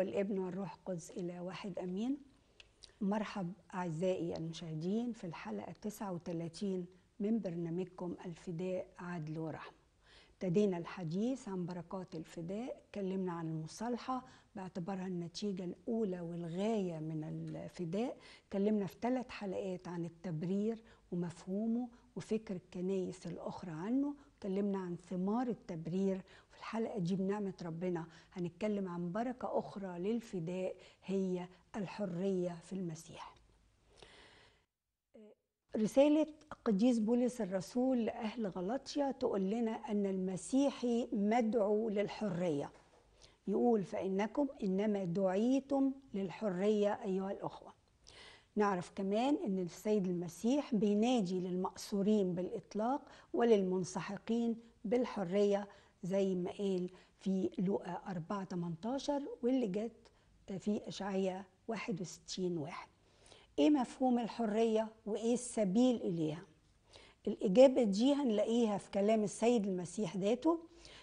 الاب والابن والروح القدس الى واحد امين مرحب اعزائي المشاهدين في الحلقه 39 من برنامجكم الفداء عدل ورحمه ابتدينا الحديث عن بركات الفداء اتكلمنا عن المصالحة باعتبارها النتيجة الأولى والغاية من الفداء اتكلمنا في ثلاث حلقات عن التبرير ومفهومه وفكر الكنايس الأخرى عنه اتكلمنا عن ثمار التبرير الحلقة دي بنعمة ربنا هنتكلم عن بركة أخرى للفداء هي الحرية في المسيح رسالة قديس بولس الرسول لأهل غلطية تقول لنا أن المسيحي مدعو للحرية يقول فإنكم إنما دعيتم للحرية أيها الأخوة نعرف كمان أن السيد المسيح بينادي للمأسورين بالإطلاق وللمنسحقين بالحرية زي ما قال في لقا 4 18 واللي جت في اشعياء 61 واحد ايه مفهوم الحريه وايه السبيل اليها الاجابه دي هنلاقيها في كلام السيد المسيح ذاته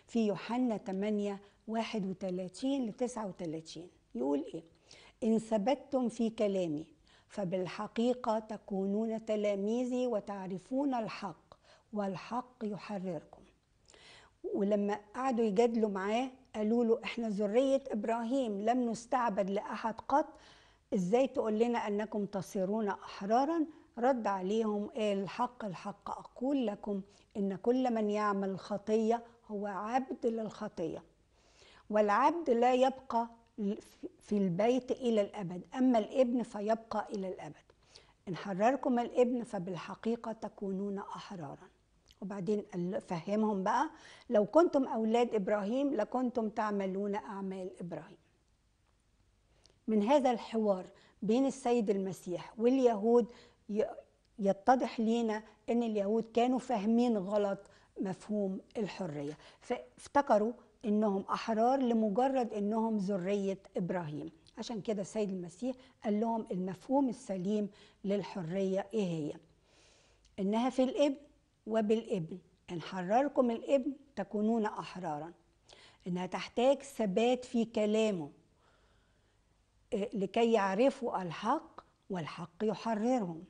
في يوحنا 8 31 ل 39 يقول ايه ان ثبتتم في كلامي فبالحقيقه تكونون تلاميذي وتعرفون الحق والحق يحرركم ولما قعدوا يجادلوا معاه قالوا له احنا ذرية ابراهيم لم نستعبد لأحد قط ازاي تقول لنا انكم تصيرون احرارا رد عليهم قال الحق الحق اقول لكم ان كل من يعمل خطية هو عبد للخطية والعبد لا يبقى في البيت الى الابد اما الابن فيبقى الى الابد ان حرركم الابن فبالحقيقة تكونون احرارا وبعدين فهمهم بقى لو كنتم أولاد إبراهيم لكنتم تعملون أعمال إبراهيم من هذا الحوار بين السيد المسيح واليهود يتضح لينا أن اليهود كانوا فاهمين غلط مفهوم الحرية فافتكروا أنهم أحرار لمجرد أنهم ذرية إبراهيم عشان كده السيد المسيح قال لهم المفهوم السليم للحرية إيه هي؟ إنها في الإبن وبالابن إن حرركم الابن تكونون أحرارا إنها تحتاج ثبات في كلامه آه، لكي يعرفوا الحق والحق يحررهم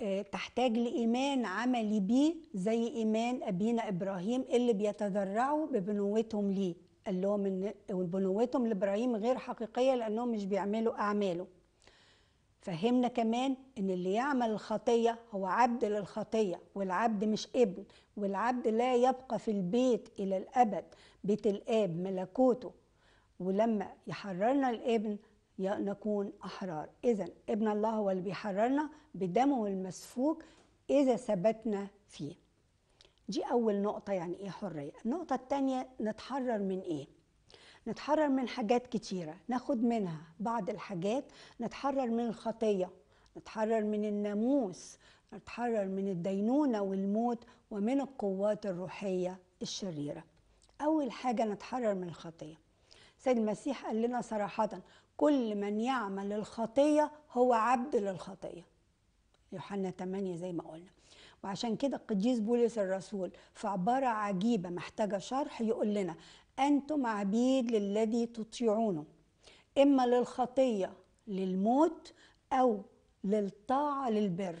آه، تحتاج لإيمان عملي بيه زي إيمان أبينا إبراهيم اللي بيتذرعوا ببنوتهم ليه قال لهم إن بنوتهم لإبراهيم غير حقيقية لأنهم مش بيعملوا أعماله فهمنا كمان ان اللي يعمل الخطية هو عبد للخطية والعبد مش ابن والعبد لا يبقى في البيت الى الابد بيت الاب ملكوته ولما يحررنا الابن نكون احرار اذا ابن الله هو اللي بيحررنا بدمه المسفوك اذا ثبتنا فيه دي اول نقطة يعني ايه حرية النقطة الثانيه نتحرر من ايه نتحرر من حاجات كتيرة ناخد منها بعض الحاجات نتحرر من الخطية نتحرر من الناموس نتحرر من الدينونة والموت ومن القوات الروحية الشريرة أول حاجة نتحرر من الخطية سيد المسيح قال لنا صراحة كل من يعمل الخطية هو عبد للخطية يوحنا 8 زي ما قلنا وعشان كده القديس بولس الرسول في عبارة عجيبة محتاجة شرح يقول لنا أنتم عبيد للذي تطيعونه إما للخطية للموت أو للطاعة للبر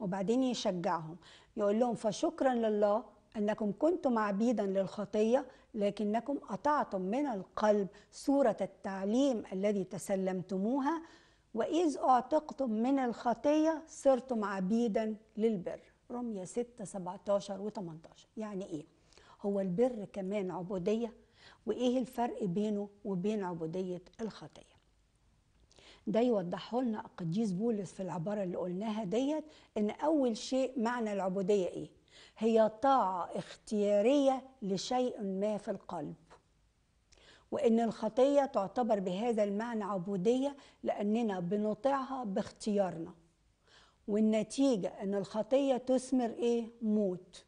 وبعدين يشجعهم يقول لهم فشكرا لله أنكم كنتم عبيدا للخطية لكنكم أطعتم من القلب صورة التعليم الذي تسلمتموها وإذ أعتقتم من الخطية صرتم عبيدا للبر رمية 6 17 و 18 يعني ايه هو البر كمان عبودية وايه الفرق بينه وبين عبودية الخطية ده يوضحه لنا القديس بولس في العبارة اللي قلناها ديت ان اول شيء معنى العبودية ايه هي طاعة اختيارية لشيء ما في القلب وإن الخطية تعتبر بهذا المعنى عبودية لأننا بنطيعها باختيارنا والنتيجة أن الخطية تثمر إيه؟ موت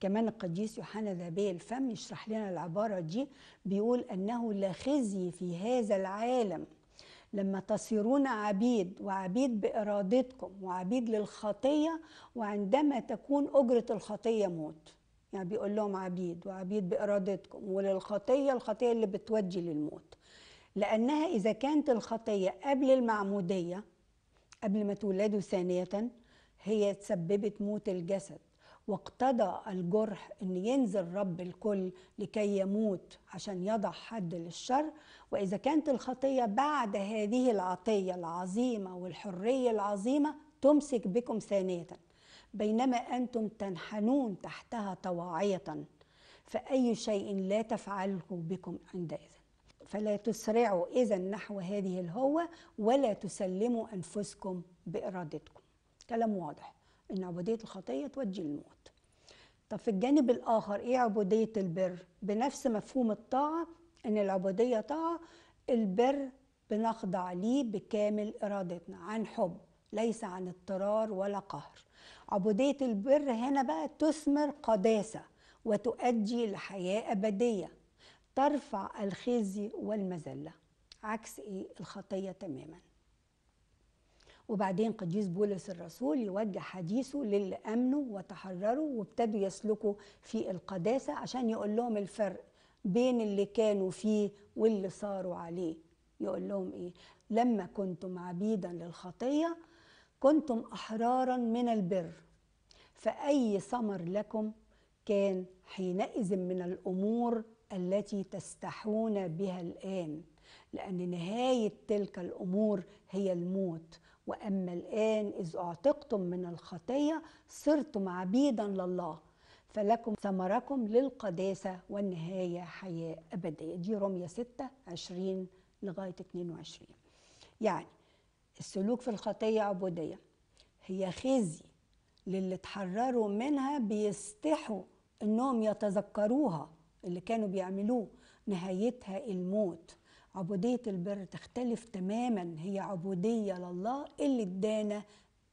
كمان القديس يوحنا ذهبي الفم يشرح لنا العبارة دي بيقول أنه لا خزي في هذا العالم لما تصيرون عبيد وعبيد بإرادتكم وعبيد للخطية وعندما تكون أجرة الخطية موت يعني بيقول لهم عبيد وعبيد بإرادتكم وللخطية الخطية اللي بتودي للموت لأنها إذا كانت الخطية قبل المعمودية قبل ما تولده ثانية هي تسببت موت الجسد واقتضى الجرح ان ينزل رب الكل لكي يموت عشان يضع حد للشر واذا كانت الخطيه بعد هذه العطيه العظيمه والحريه العظيمه تمسك بكم ثانيه بينما انتم تنحنون تحتها طواعيه فاي شيء لا تفعله بكم عندئذ فلا تسرعوا إذا نحو هذه الهوة ولا تسلموا أنفسكم بإرادتكم كلام واضح إن عبودية الخطية تودي الموت طب في الجانب الآخر إيه عبودية البر؟ بنفس مفهوم الطاعة إن العبودية طاعة البر بنخضع ليه بكامل إرادتنا عن حب ليس عن اضطرار ولا قهر عبودية البر هنا بقى تثمر قداسة وتؤدي لحياة أبدية ترفع الخزي والمذلة عكس إيه الخطية تماما وبعدين قديس بولس الرسول يوجه حديثه للي أمنوا وتحرروا وابتدوا يسلكوا في القداسة عشان يقول لهم الفرق بين اللي كانوا فيه واللي صاروا عليه يقول لهم إيه لما كنتم عبيدا للخطية كنتم أحرارا من البر فأي ثمر لكم كان حينئذ من الأمور التي تستحون بها الآن لأن نهاية تلك الأمور هي الموت وأما الآن إذ أعتقتم من الخطية صرتم عبيدا لله فلكم ثمركم للقداسة والنهاية حياة أبدية دي رمية 6 20 لغاية 22 يعني السلوك في الخطية عبودية هي خزي للي تحرروا منها بيستحوا انهم يتذكروها اللي كانوا بيعملوه نهايتها الموت عبودية البر تختلف تماما هي عبودية لله اللي ادانا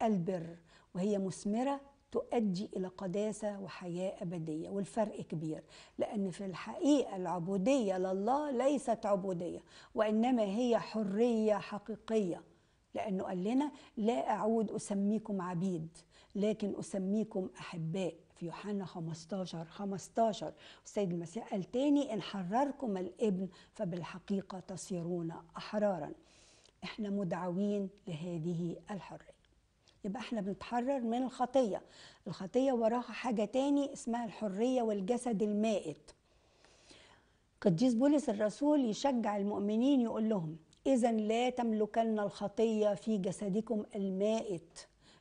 البر وهي مثمرة تؤدي إلى قداسة وحياة أبدية والفرق كبير لأن في الحقيقة العبودية لله ليست عبودية وإنما هي حرية حقيقية لأنه قال لنا لا أعود أسميكم عبيد لكن أسميكم أحباء في يوحنا 15 15 السيد المسيح قال تاني إن حرركم الابن فبالحقيقة تصيرون أحرارا احنا مدعوين لهذه الحرية يبقى احنا بنتحرر من الخطية الخطية وراها حاجة تاني اسمها الحرية والجسد المائت قديس بولس الرسول يشجع المؤمنين يقول لهم إذا لا تملكن الخطية في جسدكم المائت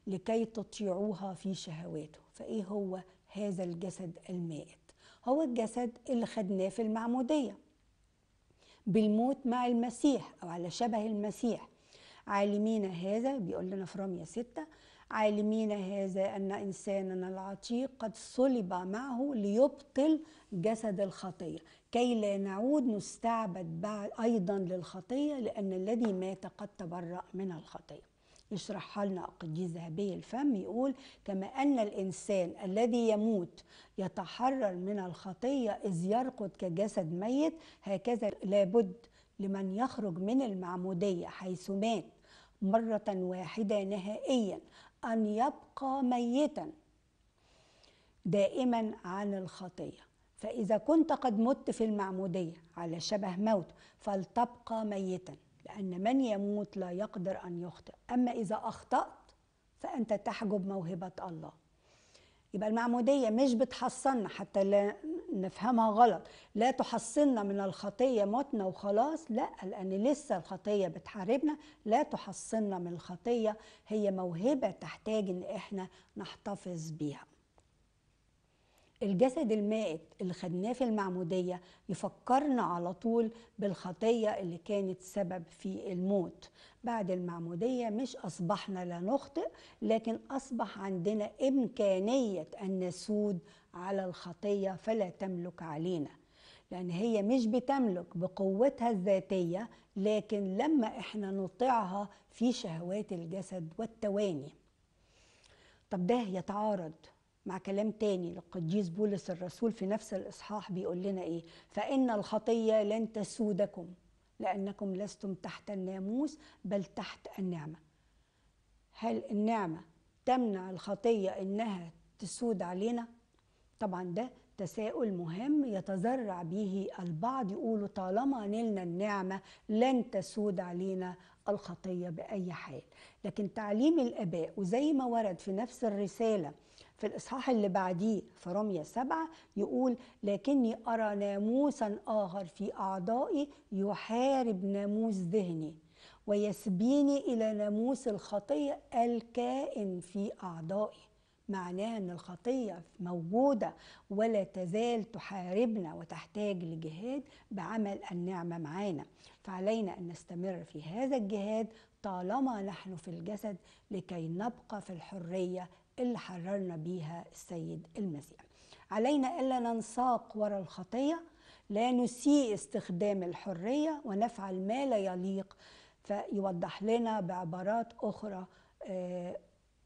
لكي تطيعوها في شهواته فإيه هو هذا الجسد المائت هو الجسد اللي خدناه في المعمودية بالموت مع المسيح أو على شبه المسيح عالمين هذا بيقول لنا في رمية ستة عالمين هذا أن إنساننا العتيق قد صلب معه ليبطل جسد الخطية كي لا نعود نستعبد بعد أيضا للخطية لأن الذي مات قد تبرأ من الخطية يشرحها لنا قديس ذهبي الفم يقول كما أن الإنسان الذي يموت يتحرر من الخطية إذ يرقد كجسد ميت هكذا لابد لمن يخرج من المعمودية حيث مات مرة واحدة نهائيا أن يبقى ميتا دائما عن الخطيه فإذا كنت قد مت في المعمودية على شبه موت فلتبقى ميتا لأن من يموت لا يقدر أن يخطئ أما إذا أخطأت فأنت تحجب موهبة الله يبقى المعمودية مش بتحصننا حتى لا نفهمها غلط لا تحصننا من الخطية متنا وخلاص لا لأن لسه الخطية بتحاربنا لا تحصننا من الخطية هي موهبة تحتاج إن إحنا نحتفظ بيها الجسد المائت اللي خدناه في المعمودية يفكرنا على طول بالخطية اللي كانت سبب في الموت بعد المعمودية مش أصبحنا لا نخطئ لكن أصبح عندنا إمكانية أن نسود على الخطية فلا تملك علينا لأن هي مش بتملك بقوتها الذاتية لكن لما إحنا نطيعها في شهوات الجسد والتواني طب ده يتعارض مع كلام تاني للقديس بولس الرسول في نفس الإصحاح بيقول لنا إيه فإن الخطية لن تسودكم لأنكم لستم تحت الناموس بل تحت النعمة هل النعمة تمنع الخطية إنها تسود علينا؟ طبعا ده تساؤل مهم يتذرع به البعض يقولوا طالما نلنا النعمة لن تسود علينا الخطية بأي حال لكن تعليم الآباء وزي ما ورد في نفس الرسالة في الإصحاح اللي بعديه في رمية سبعة يقول لكني أرى ناموسا آخر في أعضائي يحارب ناموس ذهني ويسبيني إلى ناموس الخطية الكائن في أعضائي معناه ان الخطيه موجوده ولا تزال تحاربنا وتحتاج لجهاد بعمل النعمه معانا فعلينا ان نستمر في هذا الجهاد طالما نحن في الجسد لكي نبقى في الحريه اللي حررنا بيها السيد المسيح علينا الا ننساق وراء الخطيه لا نسيء استخدام الحريه ونفعل ما لا يليق فيوضح لنا بعبارات اخرى آه،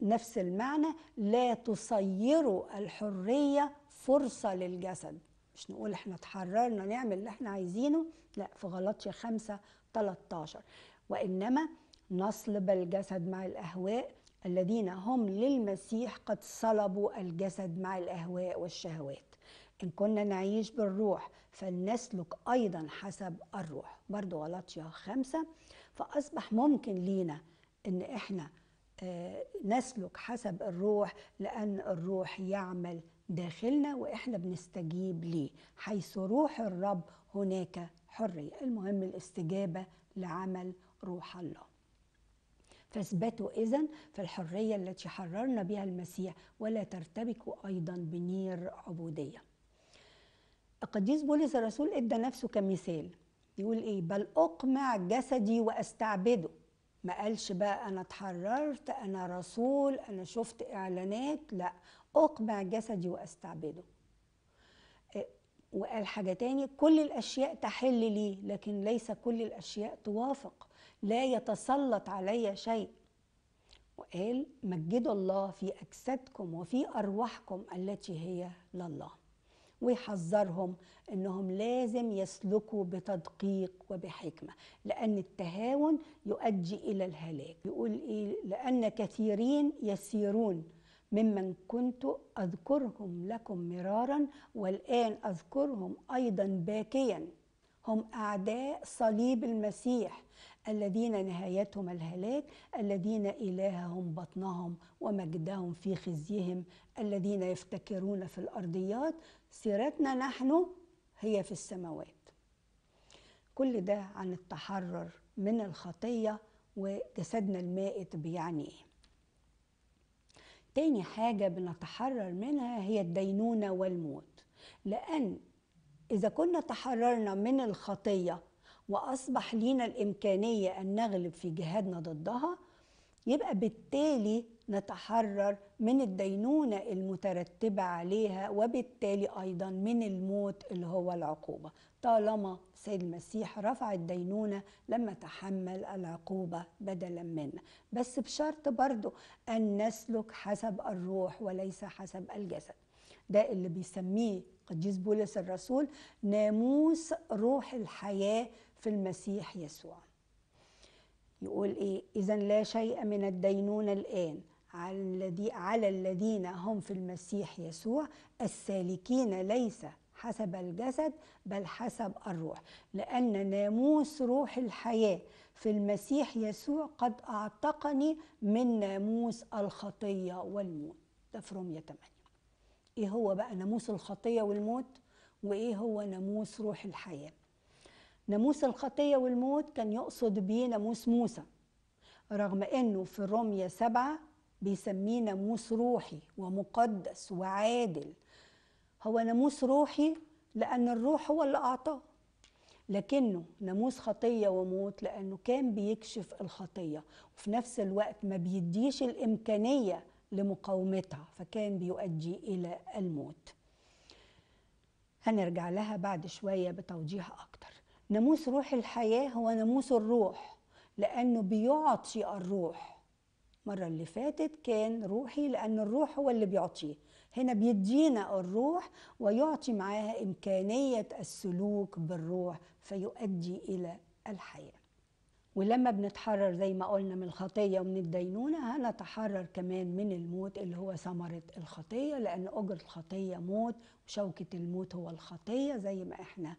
نفس المعنى لا تصيروا الحرية فرصة للجسد مش نقول احنا تحررنا نعمل اللي احنا عايزينه لا في يا 5 13 وإنما نصلب الجسد مع الأهواء الذين هم للمسيح قد صلبوا الجسد مع الأهواء والشهوات إن كنا نعيش بالروح فلنسلك أيضا حسب الروح برضو يا خمسة فأصبح ممكن لينا إن إحنا آه، نسلك حسب الروح لأن الروح يعمل داخلنا وإحنا بنستجيب ليه حيث روح الرب هناك حرية المهم الاستجابة لعمل روح الله فاثبتوا إذا في الحرية التي حررنا بها المسيح ولا ترتبكوا أيضا بنير عبودية القديس بولس الرسول ادى نفسه كمثال يقول ايه بل اقمع جسدي واستعبده ما قالش بقى انا اتحررت انا رسول انا شفت اعلانات لا اقبع جسدي واستعبده آه، وقال حاجه تاني كل الاشياء تحل لي لكن ليس كل الاشياء توافق لا يتسلط علي شيء وقال مجدوا الله في اجسادكم وفي ارواحكم التي هي لله ويحذرهم انهم لازم يسلكوا بتدقيق وبحكمه لان التهاون يؤدي الى الهلاك يقول ايه لان كثيرين يسيرون ممن كنت اذكرهم لكم مرارا والان اذكرهم ايضا باكيا هم اعداء صليب المسيح الذين نهايتهم الهلاك الذين إلههم بطنهم ومجدهم في خزيهم الذين يفتكرون في الأرضيات سيرتنا نحن هي في السماوات كل ده عن التحرر من الخطية وجسدنا المائت بيعني ايه تاني حاجة بنتحرر منها هي الدينونة والموت لأن إذا كنا تحررنا من الخطية واصبح لينا الامكانيه ان نغلب في جهادنا ضدها يبقى بالتالي نتحرر من الدينونه المترتبه عليها وبالتالي ايضا من الموت اللي هو العقوبه طالما سيد المسيح رفع الدينونه لما تحمل العقوبه بدلا منا بس بشرط برضو ان نسلك حسب الروح وليس حسب الجسد ده اللي بيسميه قديس بولس الرسول ناموس روح الحياه في المسيح يسوع يقول ايه اذا لا شيء من الدينونة الآن على الذين هم في المسيح يسوع السالكين ليس حسب الجسد بل حسب الروح لأن ناموس روح الحياة في المسيح يسوع قد أعتقني من ناموس الخطية والموت ده في رومية 8 إيه هو بقى ناموس الخطية والموت وإيه هو ناموس روح الحياة ناموس الخطية والموت كان يقصد بيه ناموس موسى رغم انه في الرمية سبعة بيسميه ناموس روحي ومقدس وعادل هو ناموس روحي لأن الروح هو اللي أعطاه لكنه ناموس خطية وموت لأنه كان بيكشف الخطية وفي نفس الوقت ما بيديش الإمكانية لمقاومتها فكان بيؤدي إلى الموت هنرجع لها بعد شوية بتوضيح أكتر ناموس روح الحياة هو ناموس الروح لأنه بيعطي الروح المرة اللي فاتت كان روحي لأن الروح هو اللي بيعطيه هنا بيدينا الروح ويعطي معاها إمكانية السلوك بالروح فيؤدي إلى الحياة ولما بنتحرر زي ما قلنا من الخطية ومن الدينونة هنتحرر كمان من الموت اللي هو ثمرة الخطية لأن أجر الخطية موت وشوكة الموت هو الخطية زي ما احنا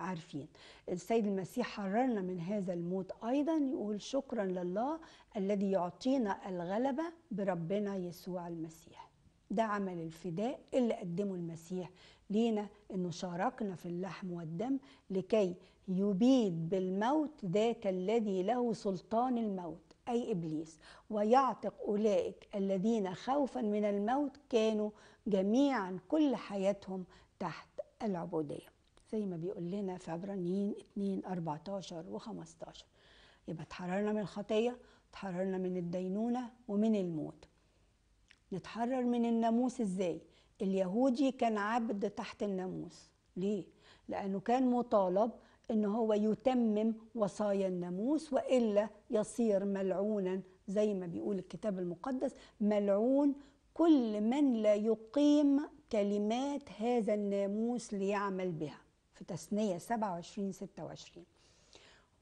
عارفين السيد المسيح حررنا من هذا الموت أيضا يقول شكرا لله الذي يعطينا الغلبة بربنا يسوع المسيح ده عمل الفداء اللي قدمه المسيح لينا انه شاركنا في اللحم والدم لكي يبيد بالموت ذاك الذي له سلطان الموت اي ابليس ويعتق اولئك الذين خوفا من الموت كانوا جميعا كل حياتهم تحت العبوديه زي ما بيقول لنا في عبرانيين 2 14 و15 يبقى اتحررنا من الخطية اتحررنا من الدينونة ومن الموت نتحرر من الناموس ازاي اليهودي كان عبد تحت الناموس ليه لانه كان مطالب ان هو يتمم وصايا الناموس والا يصير ملعونا زي ما بيقول الكتاب المقدس ملعون كل من لا يقيم كلمات هذا الناموس ليعمل بها في تسنيه 27 26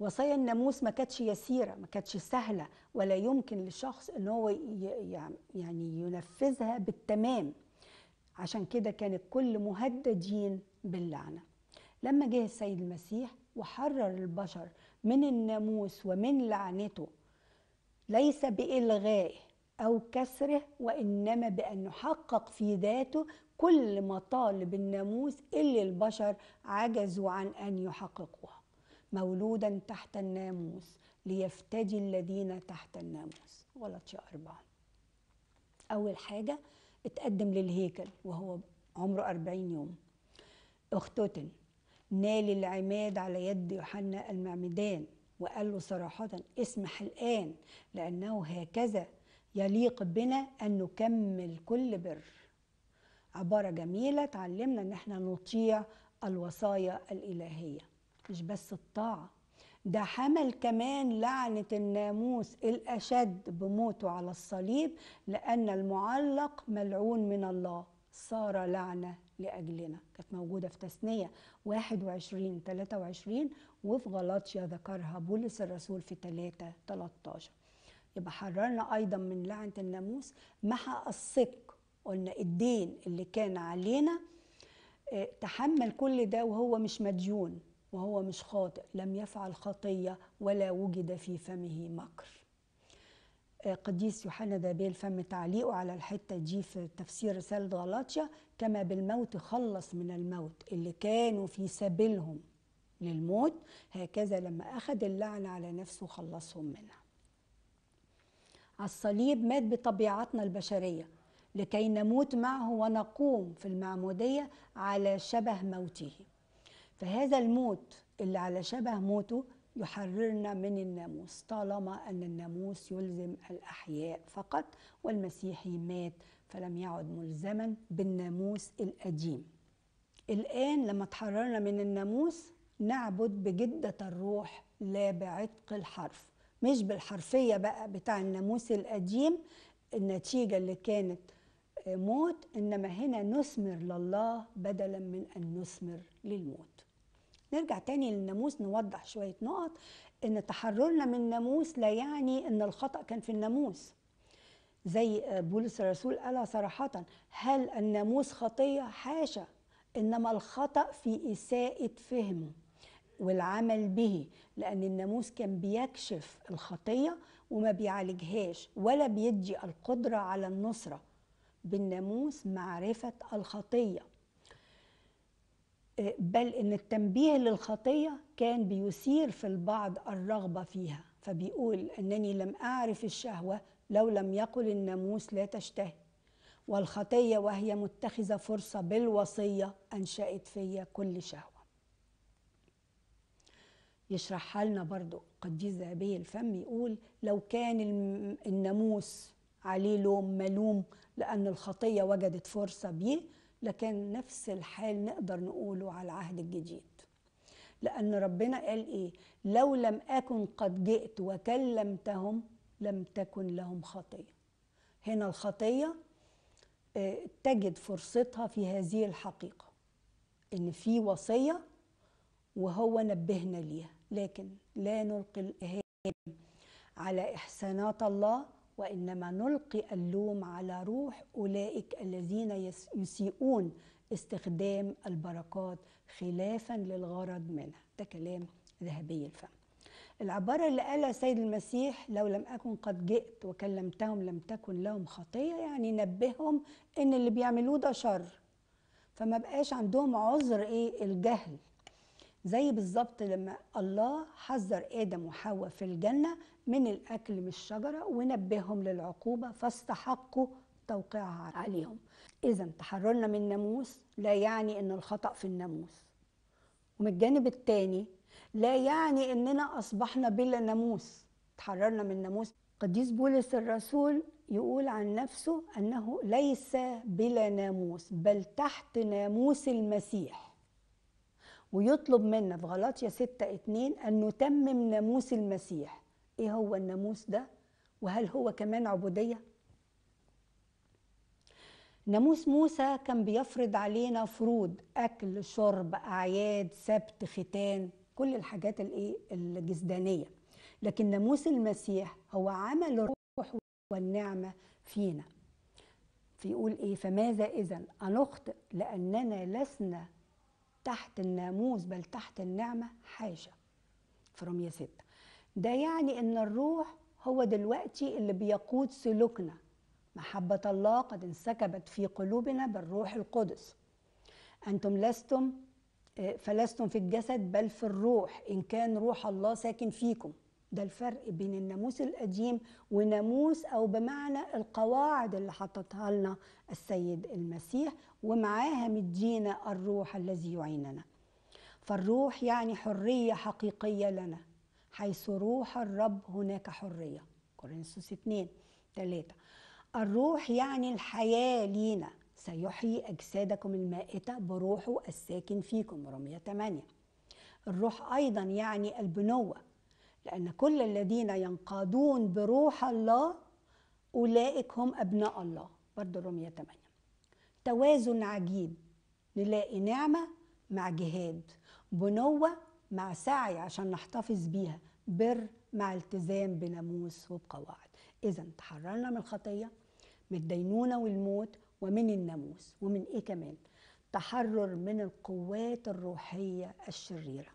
وصايا الناموس ما كانتش يسيرة ما كانتش سهلة ولا يمكن للشخص أنه هو يعني ينفذها بالتمام عشان كده كان الكل مهددين باللعنة لما جه السيد المسيح وحرر البشر من الناموس ومن لعنته ليس بإلغائه أو كسره وإنما بأن يحقق في ذاته كل مطالب الناموس اللي البشر عجزوا عن أن يحققوها مولودا تحت الناموس ليفتدي الذين تحت الناموس غلط أربعة أول حاجة اتقدم للهيكل وهو عمره أربعين يوم اختتن نال العماد على يد يوحنا المعمدان وقال له صراحة اسمح الآن لأنه هكذا يليق بنا أن نكمل كل بر عبارة جميلة تعلمنا ان احنا نطيع الوصايا الإلهية مش بس الطاعة ده حمل كمان لعنة الناموس الأشد بموته على الصليب لأن المعلق ملعون من الله صار لعنة لأجلنا كانت موجودة في تثنية 21 23 وفي غلاطيا ذكرها بولس الرسول في 3 13 يبقى حررنا أيضا من لعنة الناموس مع الصدق قلنا الدين اللي كان علينا آه، تحمل كل ده وهو مش مديون وهو مش خاطئ لم يفعل خطية ولا وجد في فمه مكر آه، قديس يوحنا دابيل فم تعليقه على الحتة دي في تفسير رسالة غلاطيا كما بالموت خلص من الموت اللي كانوا في سبيلهم للموت هكذا لما أخذ اللعنة على نفسه خلصهم منها على الصليب مات بطبيعتنا البشرية لكي نموت معه ونقوم في المعمودية على شبه موته فهذا الموت اللي على شبه موته يحررنا من الناموس طالما أن الناموس يلزم الأحياء فقط والمسيحي مات فلم يعد ملزما بالناموس القديم الآن لما تحررنا من الناموس نعبد بجدة الروح لا بعتق الحرف مش بالحرفية بقى بتاع الناموس القديم النتيجة اللي كانت موت إنما هنا نثمر لله بدلا من أن نثمر للموت نرجع تاني للناموس نوضح شوية نقط إن تحررنا من الناموس لا يعني إن الخطأ كان في الناموس زي آه، بولس الرسول قالها صراحة هل الناموس خطية؟ حاشا إنما الخطأ في إساءة فهمه والعمل به لأن الناموس كان بيكشف الخطية وما بيعالجهاش ولا بيدي القدرة على النصرة بالناموس معرفة الخطية آه، بل إن التنبيه للخطية كان بيثير في البعض الرغبة فيها فبيقول أنني لم أعرف الشهوة لو لم يقل الناموس لا تشتهي والخطية وهي متخذة فرصة بالوصية أنشأت فيا كل شهوة يشرحها لنا برضو قديس ذهبي الفم يقول لو كان الناموس عليه لوم ملوم لأن الخطية وجدت فرصة بيه لكن نفس الحال نقدر نقوله على العهد الجديد لأن ربنا قال إيه لو لم أكن قد جئت وكلمتهم لم تكن لهم خطية هنا الخطية آه، تجد فرصتها في هذه الحقيقة إن في وصية وهو نبهنا ليها لكن لا نلقي الإهام على إحسانات الله وانما نلقي اللوم على روح اولئك الذين يسيئون استخدام البركات خلافا للغرض منها ده كلام ذهبي الفم العبارة اللي قالها سيد المسيح لو لم أكن قد جئت وكلمتهم لم تكن لهم خطية يعني نبههم إن اللي بيعملوه ده شر فما بقاش عندهم عذر إيه الجهل زي بالظبط لما الله حذر ادم وحواء في الجنه من الاكل من الشجره ونبههم للعقوبه فاستحقوا توقيعها عليهم اذا تحررنا من الناموس لا يعني ان الخطا في الناموس ومن الجانب الثاني لا يعني اننا اصبحنا بلا ناموس تحررنا من الناموس قديس بولس الرسول يقول عن نفسه انه ليس بلا ناموس بل تحت ناموس المسيح ويطلب منا في غلاطيا 6 2 أن نتمم ناموس المسيح إيه هو الناموس ده؟ وهل هو كمان عبودية؟ ناموس موسى كان بيفرض علينا فروض أكل شرب أعياد سبت ختان كل الحاجات الإيه الجسدانية لكن ناموس المسيح هو عمل الروح والنعمة فينا فيقول إيه فماذا إذا أنخطئ لأننا لسنا تحت الناموس بل تحت النعمة حاجة في رمية ستة ده يعني ان الروح هو دلوقتي اللي بيقود سلوكنا محبة الله قد انسكبت في قلوبنا بالروح القدس أنتم لستم آه، فلستم في الجسد بل في الروح إن كان روح الله ساكن فيكم ده الفرق بين الناموس القديم وناموس او بمعنى القواعد اللي حطتها لنا السيد المسيح ومعاها مدينا الروح الذي يعيننا فالروح يعني حريه حقيقيه لنا حيث روح الرب هناك حريه كورنثوس 2 3 الروح يعني الحياه لينا سيحيي اجسادكم المائته بروحه الساكن فيكم رميه 8 الروح ايضا يعني البنوه لأن كل الذين ينقادون بروح الله أولئك هم أبناء الله برضو الرومية 8 توازن عجيب نلاقي نعمة مع جهاد بنوة مع سعي عشان نحتفظ بيها بر مع التزام بناموس وبقواعد إذا تحررنا من الخطية من الدينونة والموت ومن الناموس ومن إيه كمان تحرر من القوات الروحية الشريرة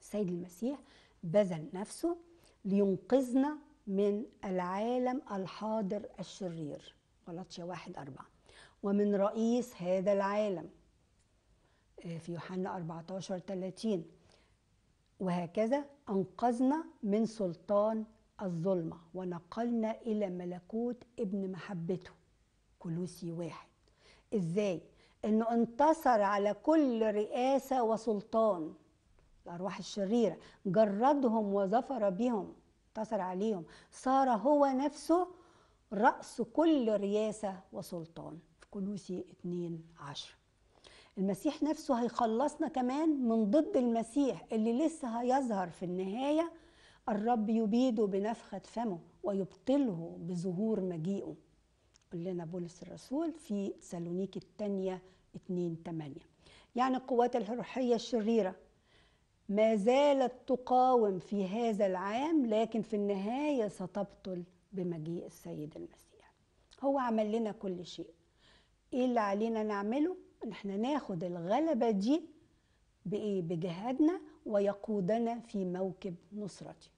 السيد المسيح بذل نفسه لينقذنا من العالم الحاضر الشرير غلطية واحد أربعة ومن رئيس هذا العالم آه، في يوحنا 14 30 وهكذا أنقذنا من سلطان الظلمة ونقلنا إلى ملكوت ابن محبته كلوسي واحد إزاي؟ إنه انتصر على كل رئاسة وسلطان الأرواح الشريرة جردهم وظفر بهم انتصر عليهم صار هو نفسه رأس كل رياسة وسلطان في كلوسي 2 10 المسيح نفسه هيخلصنا كمان من ضد المسيح اللي لسه هيظهر في النهاية الرب يبيده بنفخة فمه ويبطله بظهور مجيئه قال بولس الرسول في سالونيك الثانية 2 8 يعني القوات الروحية الشريرة ما زالت تقاوم في هذا العام لكن في النهايه ستبطل بمجيء السيد المسيح هو عمل لنا كل شيء ايه اللي علينا نعمله ان احنا ناخد الغلبه دي بايه بجهادنا ويقودنا في موكب نصرته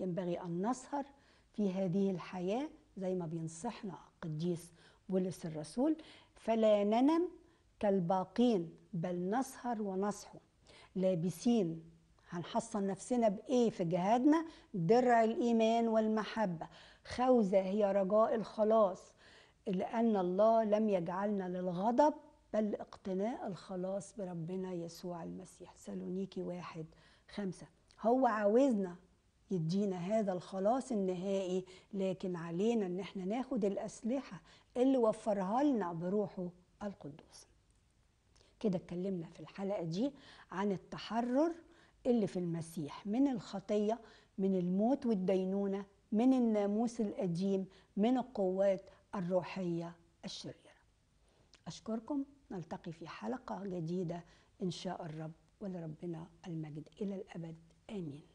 ينبغي ان نسهر في هذه الحياه زي ما بينصحنا القديس بولس الرسول فلا ننم كالباقين بل نسهر ونصحو لابسين هنحصن نفسنا بإيه في جهادنا درع الإيمان والمحبة خوذة هي رجاء الخلاص لأن الله لم يجعلنا للغضب بل اقتناء الخلاص بربنا يسوع المسيح سالونيكي واحد خمسة هو عاوزنا يدينا هذا الخلاص النهائي لكن علينا ان احنا ناخد الاسلحه اللي وفرها لنا بروحه القدوس كده اتكلمنا في الحلقة دي عن التحرر اللي في المسيح من الخطية من الموت والدينونة من الناموس القديم من القوات الروحية الشريرة أشكركم نلتقي في حلقة جديدة إن شاء الرب ولربنا المجد إلى الأبد آمين